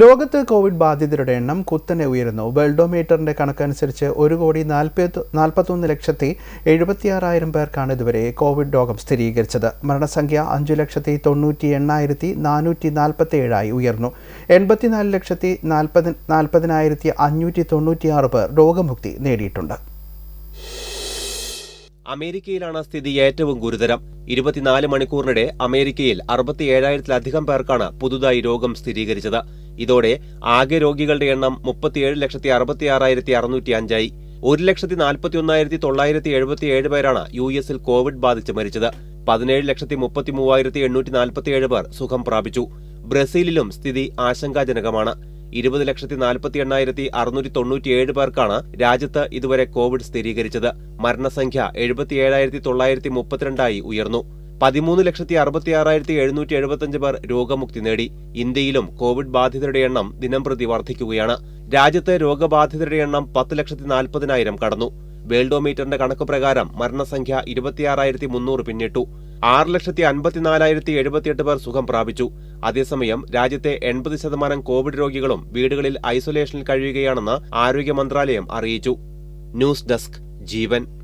ലോകത്ത് കോവിഡ് ബാധിതരുടെ എണ്ണം കുത്തനെ ഉയരുന്നു വേൾഡോമീറ്ററിന്റെ കണക്കനുസരിച്ച് ഒരു കോടി നാൽപ്പത്തി നാൽപ്പത്തൊന്ന് ലക്ഷത്തി എഴുപത്തി ആറായിരം പേർക്കാണ് ഇതുവരെ കോവിഡ് രോഗം സ്ഥിരീകരിച്ചത് മരണസംഖ്യ അഞ്ചു ലക്ഷത്തി തൊണ്ണൂറ്റി എണ്ണായിരത്തി നാനൂറ്റി നാൽപ്പത്തി ഏഴായി ഉയർന്നു എൺപത്തിനാല് ലക്ഷത്തി നാൽപ്പതി നാൽപ്പതിനായിരത്തി അഞ്ഞൂറ്റി തൊണ്ണൂറ്റിയാറ് പേർ രോഗമുക്തി നേടിയിട്ടുണ്ട് അമേരിക്കയിലാണ് സ്ഥിതി ഏറ്റവും ഗുരുതരം ഇരുപത്തിനാല് മണിക്കൂറിനിടെ അമേരിക്കയിൽ അറുപത്തി ഏഴായിരത്തിലധികം പേർക്കാണ് പുതുതായി രോഗം സ്ഥിരീകരിച്ചത് ഇതോടെ ആകെ രോഗികളുടെ എണ്ണം മുപ്പത്തിയേഴ് ലക്ഷത്തി അറുപത്തി ആറായിരത്തി അറുന്നൂറ്റി അഞ്ചായി ഒരു ലക്ഷത്തി നാൽപ്പത്തി ഒന്നായിരത്തി തൊള്ളായിരത്തി എഴുപത്തി ഏഴ് പേരാണ് യു എസിൽ കോവിഡ് ബാധിച്ച് മരിച്ചത് പതിനേഴ് ലക്ഷത്തി മുപ്പത്തി മൂവായിരത്തി എണ്ണൂറ്റി നാൽപ്പത്തിയേഴ് പേർ സുഖം പ്രാപിച്ചു ബ്രസീലിലും സ്ഥിതി ആശങ്കാജനകമാണ് ഇരുപത് ലക്ഷത്തി നാൽപ്പത്തി എണ്ണായിരത്തി അറുന്നൂറ്റി തൊണ്ണൂറ്റിയേഴ് പേർക്കാണ് രാജ്യത്ത് ഇതുവരെ കോവിഡ് സ്ഥിരീകരിച്ചത് മരണസംഖ്യ എഴുപത്തിയേഴായിരത്തി തൊള്ളായിരത്തി മുപ്പത്തിരണ്ടായി ഉയർന്നു പതിമൂന്ന് ലക്ഷത്തി അറുപത്തി ആറായിരത്തി എഴുന്നൂറ്റി എഴുപത്തഞ്ച് പേർ രോഗമുക്തി നേടി ഇന്ത്യയിലും കോവിഡ് ബാധിതരുടെ എണ്ണം ദിനം പ്രതി വർദ്ധിക്കുകയാണ് രാജ്യത്തെ രോഗബാധിതരുടെ എണ്ണം പത്ത് ലക്ഷത്തി നാൽപ്പതിനായിരം കടന്നു വേൾഡോമീറ്ററിന്റെ കണക്ക് പ്രകാരം മരണസംഖ്യ ഇരുപത്തിയാറായിരത്തി മുന്നൂറ് പിന്നിട്ടു ആറ് ലക്ഷത്തി അൻപത്തിനാലായിരത്തി എഴുപത്തിയെട്ട് പേർ സുഖം പ്രാപിച്ചു അതേസമയം രാജ്യത്തെ എൺപത് ശതമാനം കോവിഡ് രോഗികളും വീടുകളിൽ ഐസൊലേഷനിൽ കഴിയുകയാണെന്ന് ആരോഗ്യ മന്ത്രാലയം അറിയിച്ചു ന്യൂസ് ഡെസ്ക് ജീവൻ